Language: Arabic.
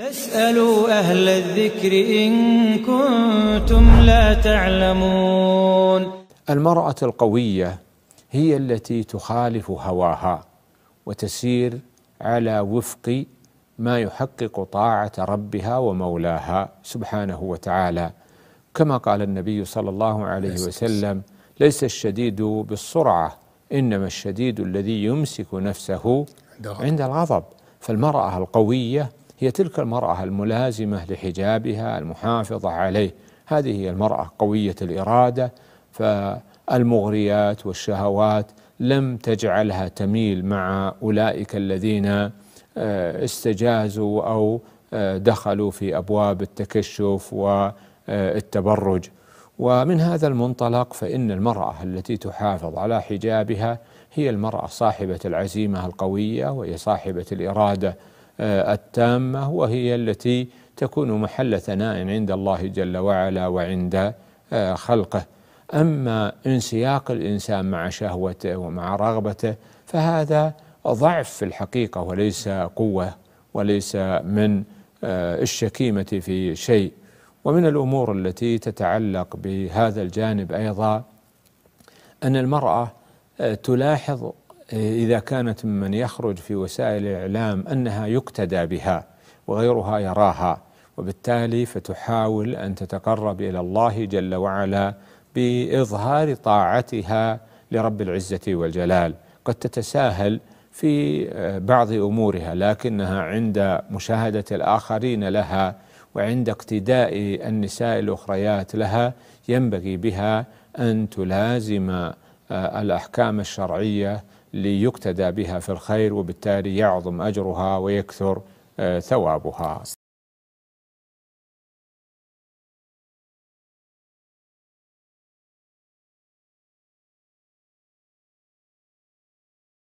فاسألوا أهل الذكر إن كنتم لا تعلمون المرأة القوية هي التي تخالف هواها وتسير على وفق ما يحقق طاعة ربها ومولاها سبحانه وتعالى كما قال النبي صلى الله عليه وسلم ليس الشديد بالسرعة إنما الشديد الذي يمسك نفسه عند الغضب فالمرأة القوية هي تلك المرأة الملازمة لحجابها المحافظة عليه هذه هي المرأة قوية الإرادة فالمغريات والشهوات لم تجعلها تميل مع أولئك الذين آه، استجازوا أو آه، دخلوا في أبواب التكشف والتبرج ومن هذا المنطلق فإن المرأة التي تحافظ على حجابها هي المرأة صاحبة العزيمة القوية وهي صاحبة الإرادة آه، التامه وهي التي تكون محل ثناء عند الله جل وعلا وعند آه، خلقه اما انسياق الانسان مع شهوته ومع رغبته فهذا ضعف في الحقيقه وليس قوه وليس من آه، الشكيمه في شيء ومن الامور التي تتعلق بهذا الجانب ايضا ان المراه تلاحظ إذا كانت ممن يخرج في وسائل الإعلام أنها يقتدى بها وغيرها يراها وبالتالي فتحاول أن تتقرب إلى الله جل وعلا بإظهار طاعتها لرب العزة والجلال قد تتساهل في بعض امورها لكنها عند مشاهده الاخرين لها وعند اقتداء النساء الاخريات لها ينبغي بها ان تلازم آه، الأحكام الشرعية ليقتدى بها في الخير وبالتالي يعظم أجرها ويكثر آه، ثوابها